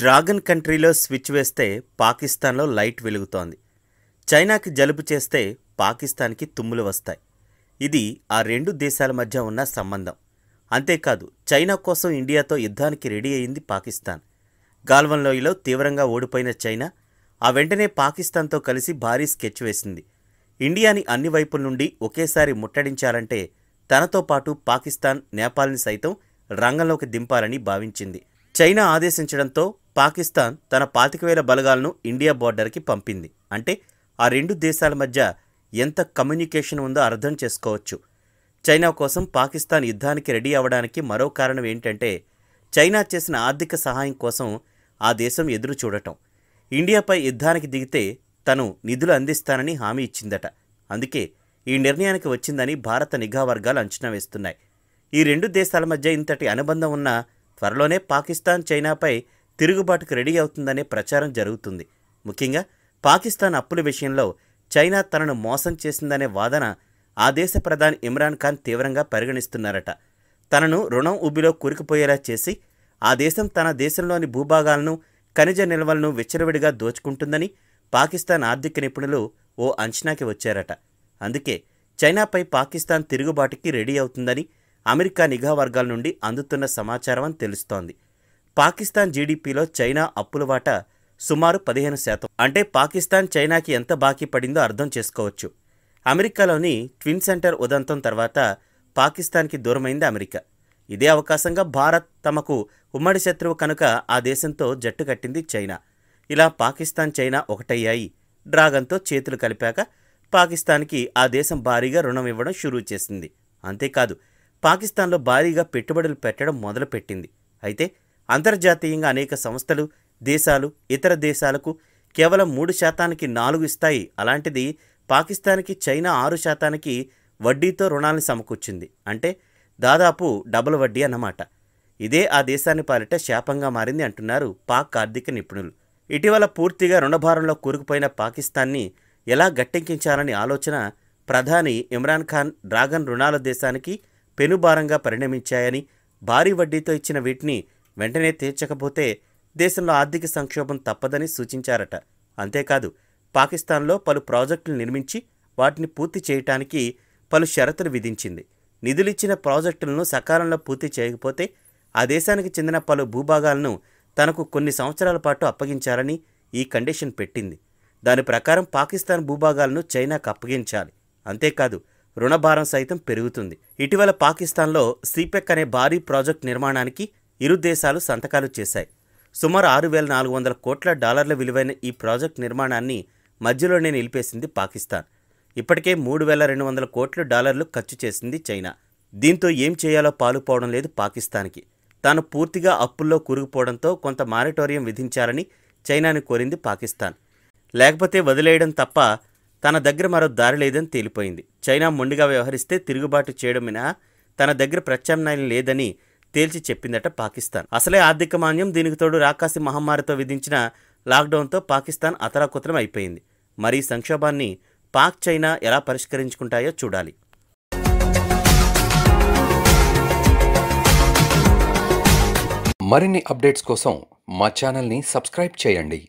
dragon కంట్రీలో switch వేస్తే పాకిస్తాన్లో లైట్ వెలుగుతోంది చైనాకి జలుబు చేస్తే పాకిస్తాన్కి తుమ్ములు వస్తాయి ఇది ఆ రెండు దేశాల మధ్య ఉన్న సంబంధం అంతేకాదు చైనా కోసం ఇండియాతో యుద్ధానికి రెడీ అయింది పాకిస్తాన్ గాల్వన్ లోయలో తీవ్రంగా ఓడిపోయిన చైనా ఆ వెంటనే పాకిస్తాన్తో కలిసి భారీ స్కెచ్ వేసింది ఇండియాని అన్ని వైపుల నుండి ఒకేసారి ముట్టడించాలంటే తనతో పాటు పాకిస్తాన్ నేపాల్ని సైతం రంగంలోకి దింపాలని భావించింది చైనా ఆదేశించడంతో పాకిస్తాన్ తన పాతిక వేల బలగాలను ఇండియా బార్డర్కి పంపింది అంటే ఆ రెండు దేశాల మధ్య ఎంత కమ్యూనికేషన్ ఉందో అర్థం చేసుకోవచ్చు చైనా కోసం పాకిస్తాన్ యుద్ధానికి రెడీ అవ్వడానికి మరో కారణం ఏంటంటే చైనా చేసిన ఆర్థిక సహాయం కోసం ఆ దేశం ఎదురు చూడటం ఇండియాపై యుద్ధానికి దిగితే తను నిధులు అందిస్తానని హామీ ఇచ్చిందట అందుకే ఈ నిర్ణయానికి వచ్చిందని భారత నిఘా వర్గాలు అంచనా వేస్తున్నాయి ఈ రెండు దేశాల మధ్య ఇంతటి అనుబంధం ఉన్న త్వరలోనే పాకిస్తాన్ చైనాపై తిరుగుబాటుకు రెడీ అవుతుందనే ప్రచారం జరుగుతుంది ముఖ్యంగా పాకిస్తాన్ అప్పుల విషయంలో చైనా తనను మోసం చేసిందనే వాదన ఆ దేశ ప్రధాని ఇమ్రాన్ ఖాన్ తీవ్రంగా పరిగణిస్తున్నారట తనను రుణం ఉబ్బిలో కూరుకుపోయేలా చేసి ఆ దేశం తన దేశంలోని భూభాగాలను ఖనిజ నిల్వలను విచ్చలవిడిగా దోచుకుంటుందని పాకిస్తాన్ ఆర్థిక నిపుణులు ఓ అంచనాకి వచ్చారట అందుకే చైనాపై పాకిస్తాన్ తిరుగుబాటుకి రెడీ అవుతుందని అమెరికా నిఘా వర్గాల నుండి అందుతున్న సమాచారం అని తెలుస్తోంది పాకిస్తాన్ జీడిపిలో చైనా అప్పుల వాట సుమారు పదిహేను శాతం అంటే పాకిస్తాన్ చైనాకి ఎంత బాకీ పడిందో అర్థం చేసుకోవచ్చు అమెరికాలోని ట్విన్ సెంటర్ ఉదంతం తర్వాత పాకిస్తాన్కి దూరమైంది అమెరికా ఇదే అవకాశంగా భారత్ తమకు ఉమ్మడి శత్రువు కనుక ఆ దేశంతో జట్టు కట్టింది చైనా ఇలా పాకిస్తాన్ చైనా ఒకటయ్యాయి డ్రాగన్తో చేతులు కలిపాక పాకిస్తాన్కి ఆ దేశం భారీగా రుణం ఇవ్వడం షురూ చేసింది అంతేకాదు పాకిస్తాన్లో భారీగా పెట్టుబడులు పెట్టడం మొదలుపెట్టింది అయితే అంతర్జాతీయంగా అనేక సంస్థలు దేశాలు ఇతర దేశాలకు కేవలం మూడు శాతానికి నాలుగు ఇస్తాయి అలాంటిది పాకిస్తాన్కి చైనా ఆరు శాతానికి వడ్డీతో రుణాలను సమకూర్చింది అంటే దాదాపు డబుల్ వడ్డీ అన్నమాట ఇదే ఆ దేశాన్ని పాలిట శాపంగా మారింది అంటున్నారు పాక్ ఆర్థిక నిపుణులు ఇటీవల పూర్తిగా రుణభారంలో కూరుకుపోయిన పాకిస్తాన్ని ఎలా గట్టెక్కించాలనే ఆలోచన ప్రధాని ఇమ్రాన్ ఖాన్ డ్రాగన్ రుణాల దేశానికి పెనుభారంగా పరిణమించాయని భారీ వడ్డీతో ఇచ్చిన వీటిని వెంటనే తీర్చకపోతే దేశంలో ఆర్థిక సంక్షోభం తప్పదని సూచించారట అంతేకాదు పాకిస్తాన్లో పలు ప్రాజెక్టులు నిర్మించి వాటిని పూర్తి చేయటానికి పలు షరతులు విధించింది నిధులిచ్చిన ప్రాజెక్టులను సకాలంలో పూర్తి చేయకపోతే ఆ దేశానికి చెందిన పలు భూభాగాలను తనకు కొన్ని సంవత్సరాల పాటు అప్పగించాలని ఈ కండిషన్ పెట్టింది దాని ప్రకారం పాకిస్తాన్ భూభాగాలను చైనాకు అప్పగించాలి అంతేకాదు రుణభారం సైతం పెరుగుతుంది ఇటీవల పాకిస్తాన్లో సిపెక్ అనే భారీ ప్రాజెక్ట్ నిర్మాణానికి ఇరు దేశాలు సంతకాలు చేశాయి సుమారు ఆరు వేల నాలుగు వందల కోట్ల డాలర్ల విలువైన ఈ ప్రాజెక్ట్ నిర్మాణాన్ని మధ్యలోనే నిలిపేసింది పాకిస్తాన్ ఇప్పటికే మూడు వేల రెండు వందల కోట్ల డాలర్లు ఖర్చు చేసింది చైనా దీంతో ఏం చేయాలో పాలుపోవడం లేదు పాకిస్తాన్కి తాను పూర్తిగా అప్పుల్లో కూరుకుపోవడంతో కొంత మారిటోరియం విధించాలని చైనాని కోరింది పాకిస్తాన్ లేకపోతే వదిలేయడం తప్ప తన దగ్గర మరో దారి లేదని తేలిపోయింది చైనా మొండిగా వ్యవహరిస్తే తిరుగుబాటు చేయడం తన దగ్గర ప్రత్యామ్నాయం లేదని తేల్చి చెప్పిందట పాకిస్తాన్ అసలే ఆర్థిక మాన్యం దీనికి తోడు రాకాసి మహమ్మారితో విధించిన లాక్డౌన్తో పాకిస్తాన్ అతరాకుతరం అయిపోయింది మరి సంక్షోభాన్ని పాక్ చైనా ఎలా పరిష్కరించుకుంటాయో చూడాలి మరిన్ని అప్డేట్స్ కోసం మా ఛానల్ని సబ్స్క్రైబ్ చేయండి